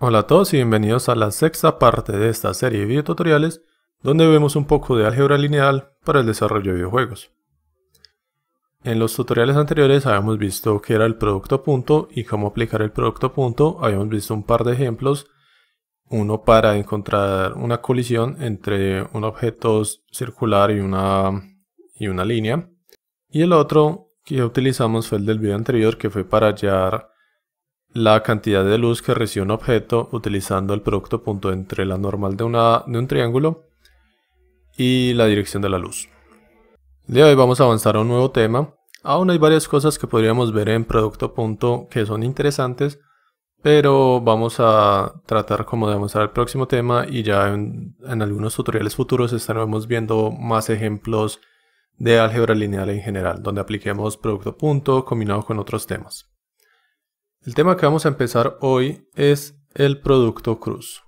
Hola a todos y bienvenidos a la sexta parte de esta serie de videotutoriales donde vemos un poco de álgebra lineal para el desarrollo de videojuegos. En los tutoriales anteriores habíamos visto qué era el producto punto y cómo aplicar el producto punto, habíamos visto un par de ejemplos, uno para encontrar una colisión entre un objeto circular y una, y una línea, y el otro que utilizamos fue el del video anterior que fue para hallar la cantidad de luz que recibe un objeto utilizando el producto punto entre la normal de, un triángulo y la dirección de la luz. de hoy vamos a avanzar a un nuevo tema. Aún hay varias cosas que podríamos ver en producto punto que son interesantes, pero vamos a tratar como de el próximo tema y ya en algunos tutoriales futuros estaremos viendo más ejemplos de álgebra lineal en general, donde apliquemos producto punto combinado con otros temas. El tema que vamos a empezar hoy es el producto cruz.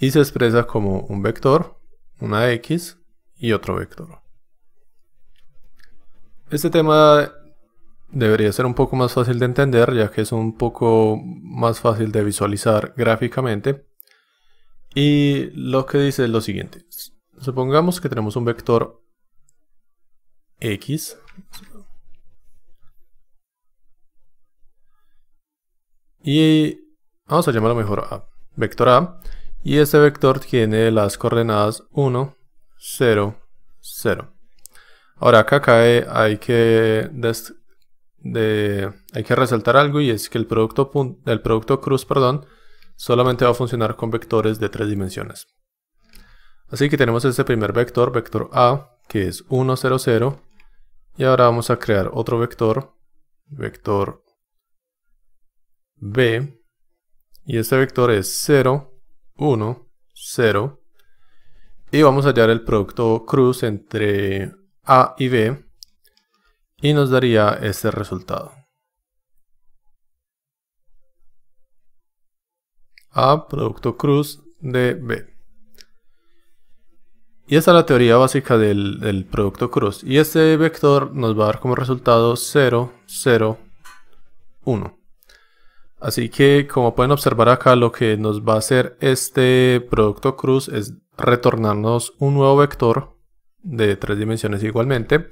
Y se expresa como un vector, una x y otro vector. Este tema debería ser un poco más fácil de entender ya que es un poco más fácil de visualizar gráficamente. Y lo que dice es lo siguiente. Supongamos que tenemos un vector x, Y vamos a llamarlo mejor A, vector A. Y ese vector tiene las coordenadas 1, 0, 0. Ahora acá hay que, hay que resaltar algo y es que el producto, producto cruz perdón, solamente va a funcionar con vectores de tres dimensiones. Así que tenemos este primer vector, vector A, que es 1, 0, 0. Y ahora vamos a crear otro vector, vector b, y este vector es 0, 1, 0, y vamos a hallar el producto cruz entre a y b, y nos daría este resultado. A producto cruz de B. Y esta es la teoría básica del, producto cruz. Y este vector nos va a dar como resultado 0, 0, 1. Así que como pueden observar acá lo que nos va a hacer este producto cruz es retornarnos un nuevo vector de tres dimensiones igualmente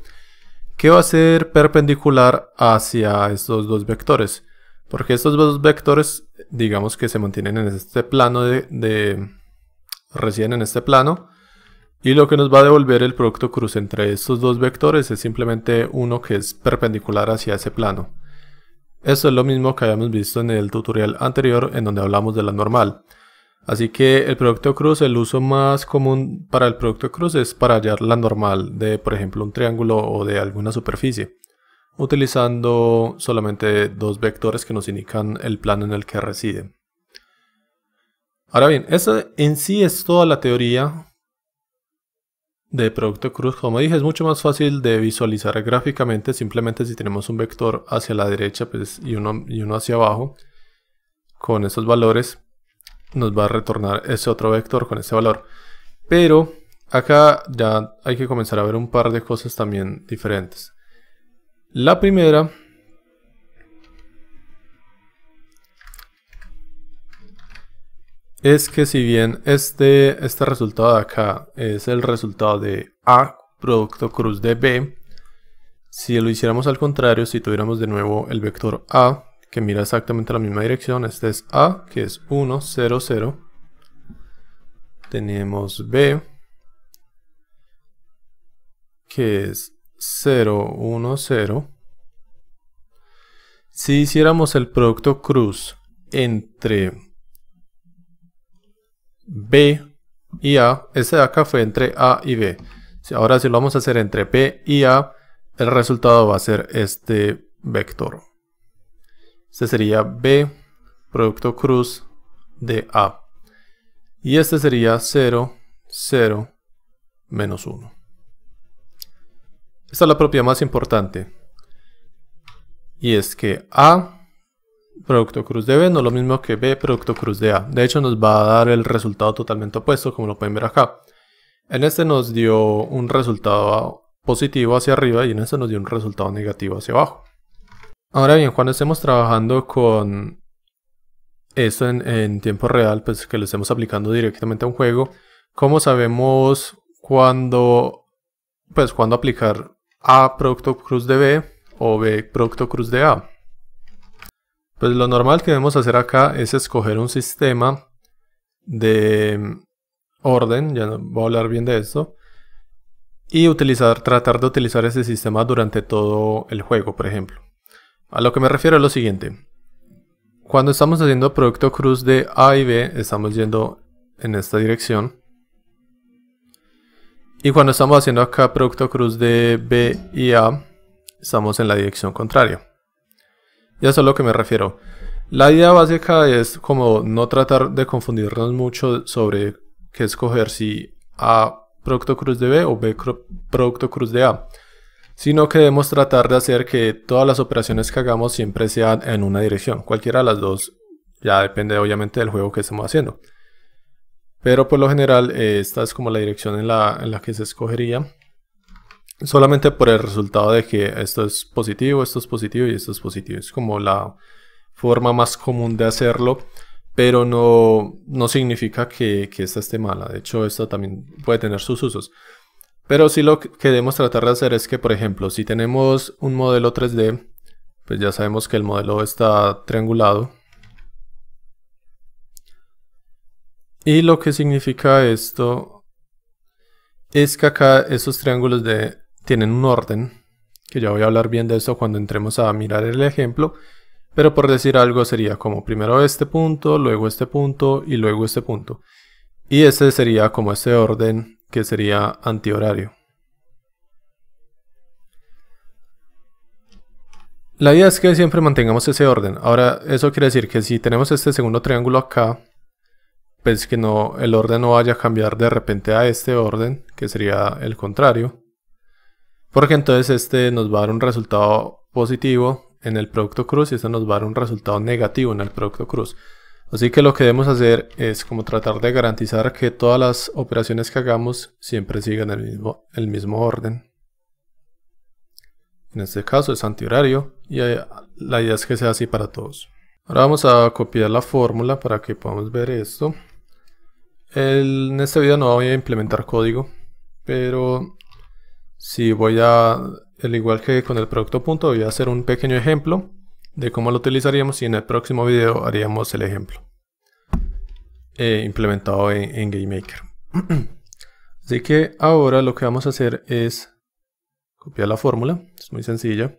que va a ser perpendicular hacia estos dos vectores porque estos dos vectores digamos que se mantienen en este plano de, de en este plano y lo que nos va a devolver el producto cruz entre estos dos vectores es simplemente uno que es perpendicular hacia ese plano esto es lo mismo que habíamos visto en el tutorial anterior en donde hablamos de la normal. Así que el producto cruz, el uso más común para el producto cruz es para hallar la normal de por ejemplo un triángulo o de alguna superficie, utilizando solamente dos vectores que nos indican el plano en el que reside. Ahora bien, eso en sí es toda la teoría de producto cruz, como dije, es mucho más fácil de visualizar gráficamente. Simplemente si tenemos un vector hacia la derecha pues, y, uno, y uno hacia abajo, con esos valores, nos va a retornar ese otro vector con ese valor. Pero acá ya hay que comenzar a ver un par de cosas también diferentes. La primera es que si bien este, este resultado de acá es el resultado de A producto cruz de B, si lo hiciéramos al contrario, si tuviéramos de nuevo el vector A, que mira exactamente la misma dirección, este es A, que es 1, 0, 0. Tenemos B, que es 0, 1, 0. Si hiciéramos el producto cruz entre B y A, ese acá fue entre A y B. Ahora si lo vamos a hacer entre P y A, el resultado va a ser este vector. Este sería B, producto cruz de A. Y este sería 0, 0, menos 1. Esta es la propiedad más importante. Y es que A producto cruz de B no es lo mismo que B producto cruz de A. De hecho nos va a dar el resultado totalmente opuesto como lo pueden ver acá. En este nos dio un resultado positivo hacia arriba y en este nos dio un resultado negativo hacia abajo. Ahora bien, cuando estemos trabajando con esto en, tiempo real, pues que lo estemos aplicando directamente a un juego, ¿cómo sabemos cuándo, pues, cuándo aplicar A producto cruz de B o B producto cruz de A? Pues lo normal que debemos hacer acá es escoger un sistema de mm, orden, ya voy a hablar bien de esto, y utilizar, tratar de utilizar ese sistema durante todo el juego, por ejemplo. A lo que me refiero es lo siguiente. Cuando estamos haciendo producto cruz de A y B, estamos yendo en esta dirección. Y cuando estamos haciendo acá producto cruz de B y A, estamos en la dirección contraria. Y eso es a lo que me refiero. La idea básica es como no tratar de confundirnos mucho sobre qué escoger si A producto cruz de B o B producto cruz de A, sino que debemos tratar de hacer que todas las operaciones que hagamos siempre sean en una dirección, cualquiera de las dos, ya depende obviamente del juego que estemos haciendo. Pero por lo general eh, esta es como la dirección en la, en la que se escogería solamente por el resultado de que esto es positivo, esto es positivo y esto es positivo. Es como la forma más común de hacerlo, pero no, significa que, que esta esté mala. De hecho, esto también puede tener sus usos. Pero sí lo que debemos tratar de hacer es que, por ejemplo, si tenemos un modelo 3D, pues ya sabemos que el modelo está triangulado. Y lo que significa esto es que acá esos triángulos de tienen un orden, que ya voy a hablar bien de eso cuando entremos a mirar el ejemplo, pero por decir algo sería como primero este punto, luego este punto y luego este punto. Y este sería como este orden que sería antihorario. La idea es que siempre mantengamos ese orden. Ahora, eso quiere decir que si tenemos este segundo triángulo acá, pues que no, el orden no vaya a cambiar de repente a este orden, que sería el contrario. Porque entonces este nos va a dar un resultado positivo en el producto cruz y este nos va a dar un resultado negativo en el producto cruz. Así que lo que debemos hacer es como tratar de garantizar que todas las operaciones que hagamos siempre sigan el mismo, el mismo orden. En este caso es antihorario y eh, la idea es que sea así para todos. Ahora vamos a copiar la fórmula para que podamos ver esto. en este video no voy a implementar código, pero si voy a, al igual que con el producto punto, voy a hacer un pequeño ejemplo de cómo lo utilizaríamos y en el próximo video haríamos el ejemplo eh, implementado en, en GameMaker. Así que ahora lo que vamos a hacer es copiar la fórmula, es muy sencilla.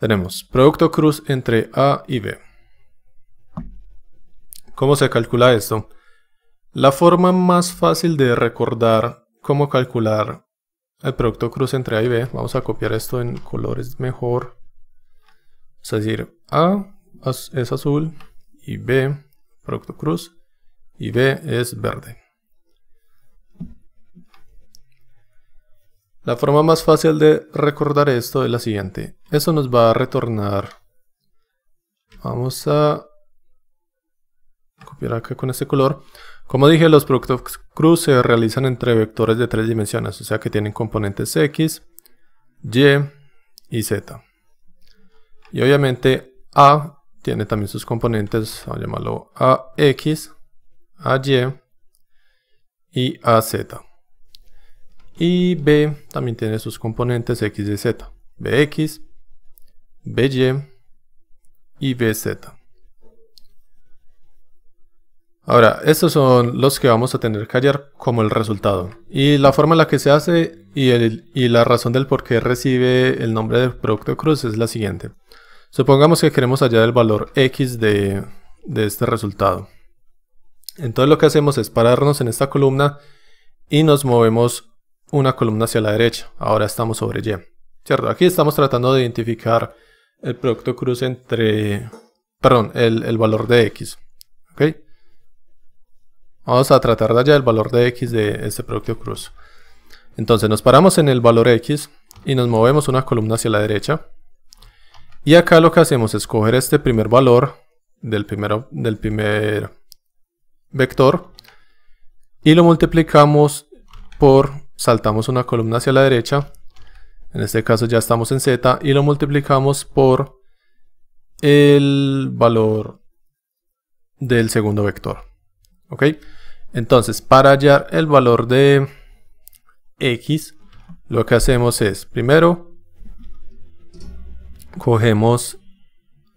Tenemos producto cruz entre A y B. ¿Cómo se calcula esto? La forma más fácil de recordar cómo calcular el producto cruz entre A y B. Vamos a copiar esto en colores mejor. Es decir, A es azul y B, producto cruz, y B es verde. La forma más fácil de recordar esto es la siguiente. Eso nos va a retornar. Vamos a copiar acá con este color. Como dije, los productos cruz se realizan entre vectores de tres dimensiones, o sea que tienen componentes x, y y z. Y obviamente a tiene también sus componentes, vamos a llamarlo ax, ay y az. Y b también tiene sus componentes x y z, bx, by y bz. Ahora, estos son los que vamos a tener que hallar como el resultado. Y la forma en la que se hace y, el, la razón del por qué recibe el nombre de producto cruz es la siguiente. Supongamos que queremos hallar el valor x de, este resultado. Entonces lo que hacemos es pararnos en esta columna y nos movemos una columna hacia la derecha. Ahora estamos sobre Y. ¿Cierto? Aquí estamos tratando de identificar el producto cruz entre... Perdón, el, el valor de X. ¿Ok? Vamos a tratar de hallar el valor de x de este producto cruz. Entonces nos paramos en el valor x y nos movemos una columna hacia la derecha. Y acá lo que hacemos es coger este primer valor del, primero, del primer vector y lo multiplicamos por, saltamos una columna hacia la derecha, en este caso ya estamos en z, y lo multiplicamos por el valor del segundo vector. ¿Ok? Entonces, para hallar el valor de x, lo que hacemos es, primero, cogemos,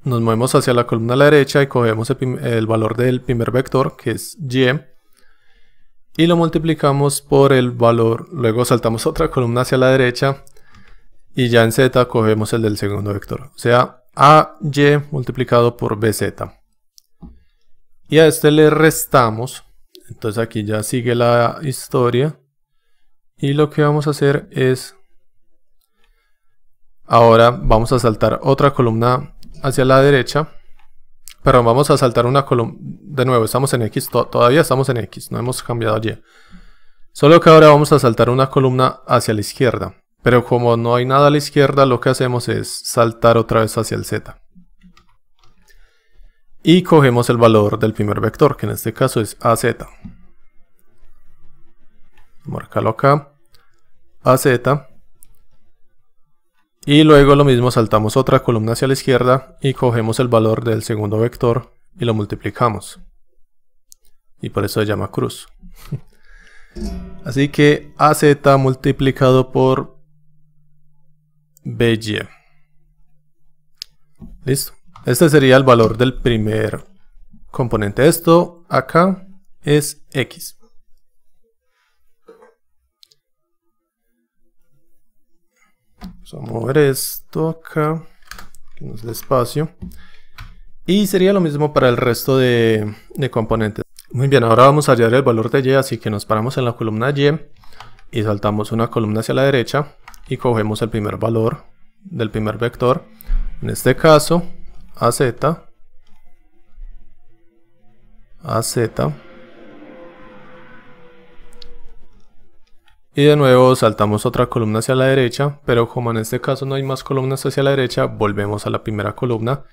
nos movemos hacia la columna a la derecha y cogemos el, valor del primer vector, que es y, y lo multiplicamos por el valor, luego saltamos otra columna hacia la derecha, y ya en z cogemos el del segundo vector, o sea, ay multiplicado por bz. Y a este le restamos entonces aquí ya sigue la historia. Y lo que vamos a hacer es... Ahora vamos a saltar otra columna hacia la derecha. Pero vamos a saltar una columna... De nuevo, estamos en X. todavía estamos en X. No hemos cambiado Y. Solo que ahora vamos a saltar una columna hacia la izquierda. Pero como no hay nada a la izquierda, lo que hacemos es saltar otra vez hacia el Z. Y cogemos el valor del primer vector, que en este caso es AZ marca acá, AZ. Y luego lo mismo saltamos otra columna hacia la izquierda y cogemos el valor del segundo vector y lo multiplicamos. Y por eso se llama cruz. Así que AZ multiplicado por BY. Listo. Este sería el valor del primer componente. Esto acá es X. Vamos a mover esto acá, que nos dé espacio. Y sería lo mismo para el resto de, componentes. Muy bien, ahora vamos a hallar el valor de Y, así que nos paramos en la columna Y y saltamos una columna hacia la derecha y cogemos el primer valor del primer vector. En este caso, AZ, AZ Y de nuevo saltamos otra columna hacia la derecha, pero como en este caso no hay más columnas hacia la derecha, volvemos a la primera columna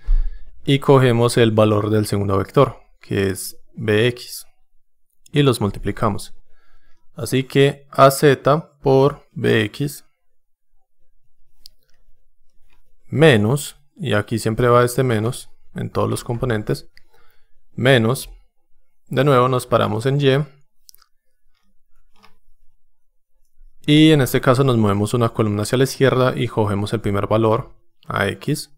y cogemos el valor del segundo vector, que es bx, y los multiplicamos. Así que az por bx menos, y aquí siempre va este menos en todos los componentes, menos, de nuevo nos paramos en y, Y en este caso nos movemos una columna hacia la izquierda y cogemos el primer valor, a x.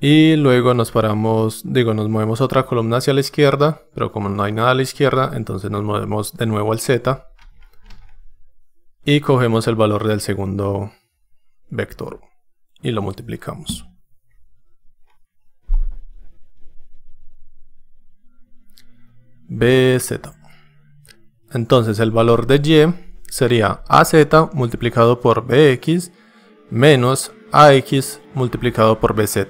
Y luego nos paramos, digo, nos movemos otra columna hacia la izquierda, pero como no hay nada a la izquierda, entonces nos movemos de nuevo al z. Y cogemos el valor del segundo vector y lo multiplicamos. BZ. Entonces el valor de Y sería AZ multiplicado por BX menos AX multiplicado por BZ.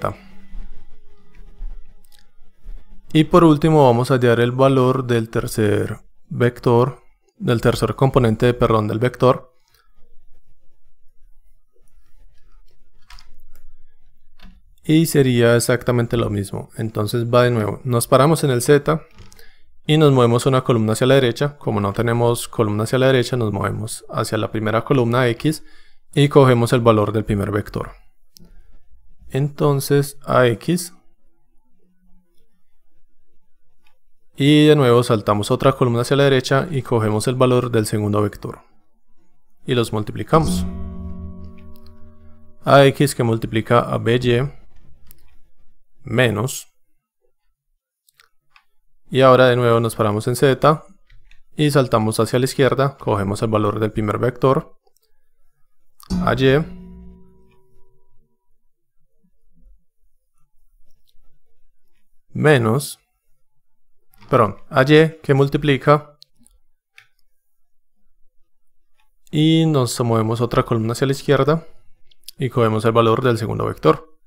Y por último vamos a hallar el valor del tercer vector, del tercer componente, perdón, del vector. Y sería exactamente lo mismo. Entonces va de nuevo. Nos paramos en el Z, y nos movemos una columna hacia la derecha. Como no tenemos columna hacia la derecha, nos movemos hacia la primera columna X y cogemos el valor del primer vector. Entonces AX y de nuevo saltamos otra columna hacia la derecha y cogemos el valor del segundo vector y los multiplicamos. AX que multiplica a BY menos y ahora de nuevo nos paramos en Z y saltamos hacia la izquierda, cogemos el valor del primer vector, a Y, menos, perdón, a que multiplica y nos movemos otra columna hacia la izquierda y cogemos el valor del segundo vector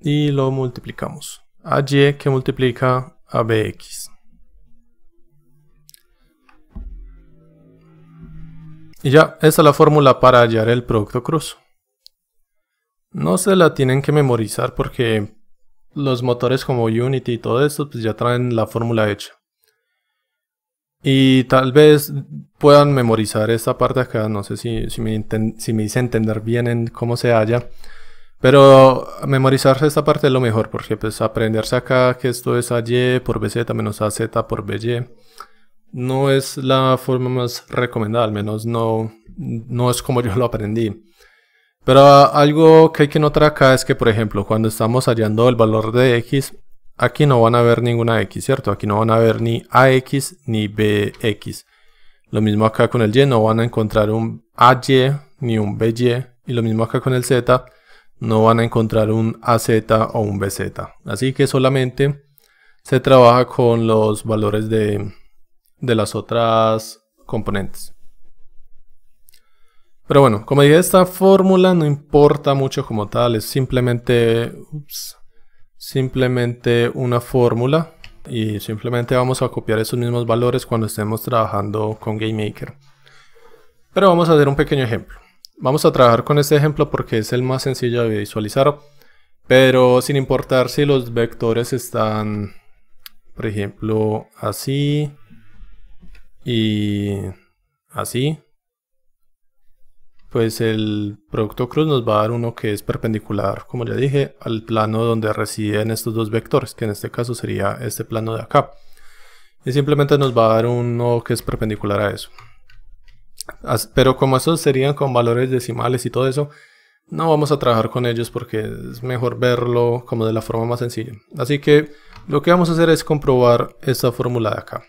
y lo multiplicamos a y e que multiplica a BX. Y ya, esa es la fórmula para hallar el producto cruz. No se la tienen que memorizar porque los motores como Unity y todo esto pues ya traen la fórmula hecha. Y tal vez puedan memorizar esta parte acá, no sé si, me, si me hice entender bien en cómo se halla. Pero memorizarse esta parte es lo mejor, porque es pues, aprenderse acá que esto es AY por BZ menos AZ por BY no es la forma más recomendada, al menos no, no es como yo lo aprendí. Pero algo que hay que notar acá es que, por ejemplo, cuando estamos hallando el valor de x, aquí no van a ver ninguna x, ¿cierto? Aquí no van a ver ni ax ni bx. Lo mismo acá con el y, no van a encontrar un ay ni un by, y lo mismo acá con el z, no van a encontrar un AZ o un BZ. Así que solamente se trabaja con los valores de, las otras componentes. Pero bueno, como dije, esta fórmula no importa mucho como tal, es simplemente, simplemente una fórmula y simplemente vamos a copiar esos mismos valores cuando estemos trabajando con GameMaker. Pero vamos a hacer un pequeño ejemplo. Vamos a trabajar con este ejemplo porque es el más sencillo de visualizar, pero sin importar si los vectores están, por ejemplo, así y así, pues el producto cruz nos va a dar uno que es perpendicular, como ya dije, al plano donde residen estos dos vectores, que en este caso sería este plano de acá. Y simplemente nos va a dar uno que es perpendicular a eso. Pero como esos serían con valores decimales y todo eso, no vamos a trabajar con ellos porque es mejor verlo como de la forma más sencilla. Así que lo que vamos a hacer es comprobar esta fórmula de acá.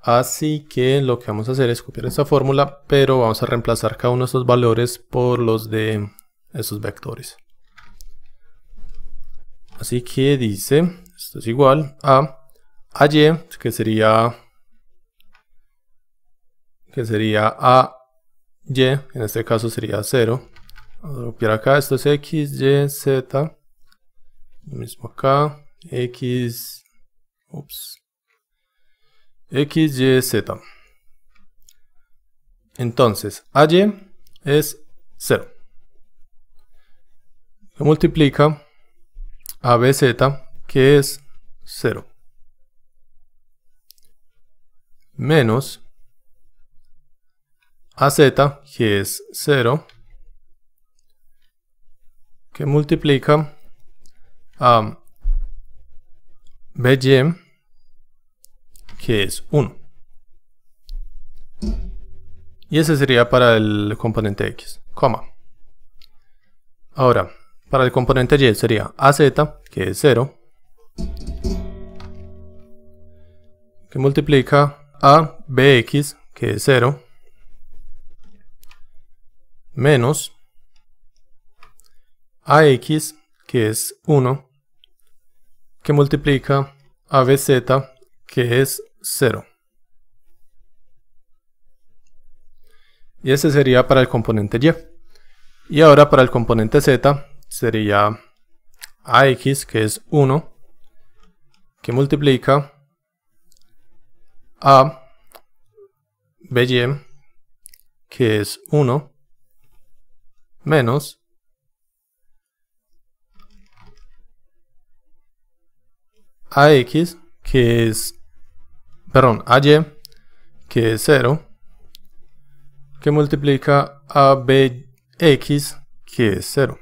Así que lo que vamos a hacer es copiar esta fórmula, pero vamos a reemplazar cada uno de esos valores por los de esos vectores. Así que dice, esto es igual a AY, que sería que sería y en este caso sería 0. Vamos a copiar acá, esto es X, Y, Z. Lo mismo acá, X, ups, X, Y, Z. Entonces, AY es 0. Lo multiplica ABZ, que es 0. Menos AZ, que es 0, que multiplica a BY, que es 1. Y ese sería para el componente X, coma. Ahora, para el componente Y sería AZ, que es 0, que multiplica a BX, que es 0, menos ax, que es 1, que multiplica a bz, que es 0. Y ese sería para el componente y. Y ahora para el componente z sería ax, que es 1, que multiplica a que es 1, menos AX que es, perdón, AY que es 0 que multiplica a BX que es 0.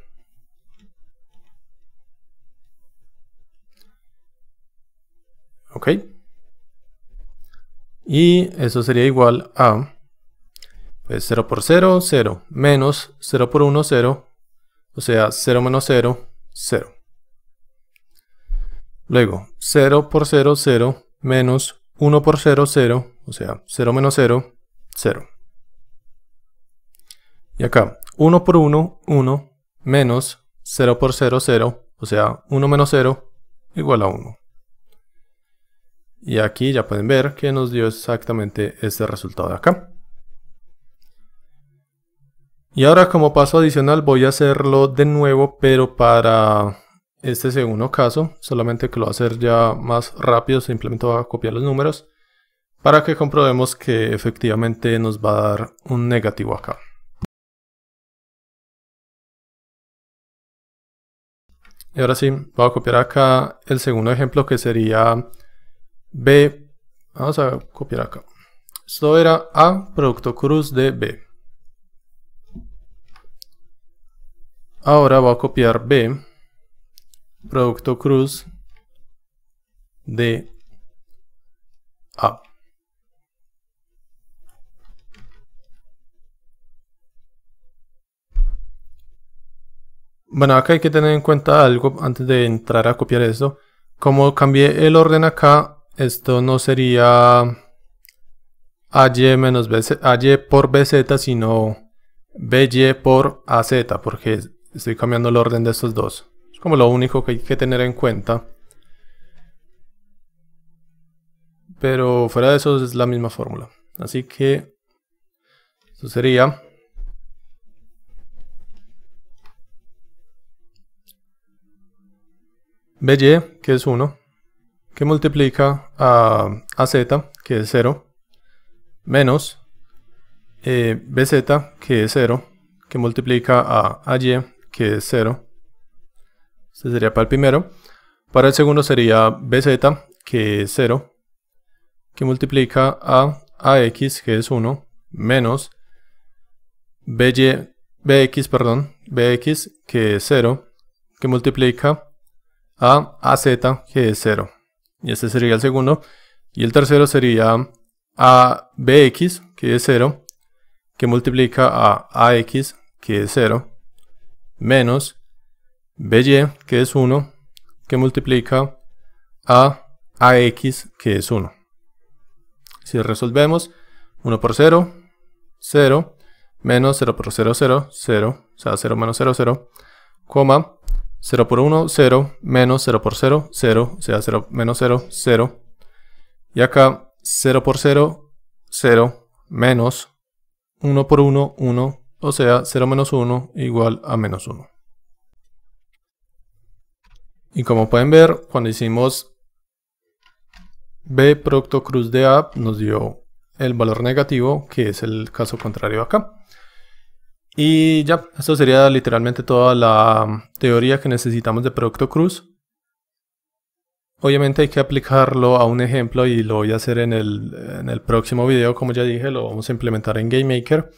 ¿Ok? Y eso sería igual a 0 pues, por 0, 0. Menos 0 por 1, 0. O sea, 0 menos 0, 0. Luego, 0 por 0, 0. Menos 1 por 0, 0. O sea, 0 menos 0, 0. Y acá, 1 por 1, 1. Menos 0 por 0, 0. O sea, 1 menos 0 igual a 1. Y aquí ya pueden ver que nos dio exactamente este resultado de acá. Y ahora como paso adicional voy a hacerlo de nuevo, pero para este segundo caso, solamente que lo voy a hacer ya más rápido, simplemente voy a copiar los números para que comprobemos que efectivamente nos va a dar un negativo acá. Y ahora sí, voy a copiar acá el segundo ejemplo que sería B. Vamos a copiar acá. Esto era A, producto cruz de B. Ahora voy a copiar B, producto cruz de A. Bueno, acá hay que tener en cuenta algo antes de entrar a copiar eso. Como cambié el orden acá, esto no sería AY, menos BZ, AY por BZ, sino BY por AZ, porque es. Estoy cambiando el orden de estos dos. Es como lo único que hay que tener en cuenta. Pero fuera de eso es la misma fórmula. Así que Esto sería BY, que es 1, que multiplica a, AZ que es 0, menos eh, BZ, que es 0, que multiplica a AY, que es 0. Este sería para el primero. Para el segundo sería BZ, que es 0, que multiplica a AX, que es 1, menos BX, perdón, BX, que es 0, que multiplica a AZ, que es 0. Y este sería el segundo. Y el tercero sería a BX, que es 0, que multiplica a AX, que es 0, menos by, que es 1, que multiplica a ax, que es 1. Si resolvemos, 1 por 0, 0, menos 0 por 0, 0, 0, o sea, 0 menos 0, 0, coma, 0 por 1, 0, menos 0 por 0, 0, o sea, 0 menos 0, 0. Y acá 0 por 0, 0, menos 1 por 1, 1, o sea, 0 menos 1 igual a menos 1. Y como pueden ver, cuando hicimos B producto cruz de A, nos dio el valor negativo, que es el caso contrario acá. Y ya, esto sería literalmente toda la teoría que necesitamos de producto cruz. Obviamente hay que aplicarlo a un ejemplo y lo voy a hacer en el, próximo video, como ya dije, lo vamos a implementar en GameMaker.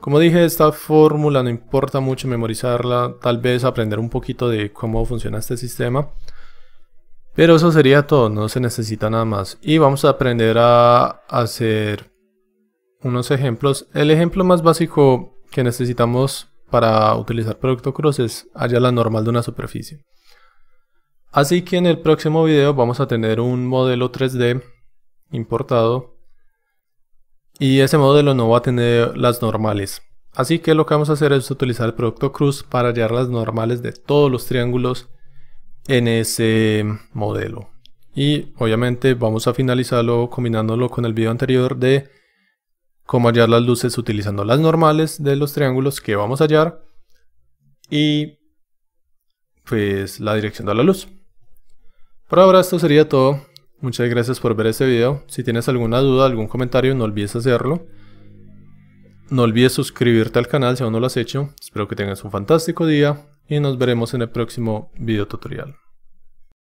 Como dije, esta fórmula no importa mucho memorizarla, tal vez aprender un poquito de cómo funciona este sistema. Pero eso sería todo, no se necesita nada más. Y vamos a aprender a hacer unos ejemplos. El ejemplo más básico que necesitamos para utilizar Producto Cross es hallar la normal de una superficie. Así que en el próximo video vamos a tener un modelo 3D importado y ese modelo no va a tener las normales. Así que lo que vamos a hacer es utilizar el producto cruz para hallar las normales de todos los triángulos en ese modelo. Y obviamente vamos a finalizarlo combinándolo con el video anterior de cómo hallar las luces utilizando las normales de los triángulos que vamos a hallar y pues la dirección de la luz. Por ahora esto sería todo. Muchas gracias por ver este video. Si tienes alguna duda, algún comentario, no olvides hacerlo. No olvides suscribirte al canal si aún no lo has hecho. Espero que tengas un fantástico día y nos veremos en el próximo video tutorial.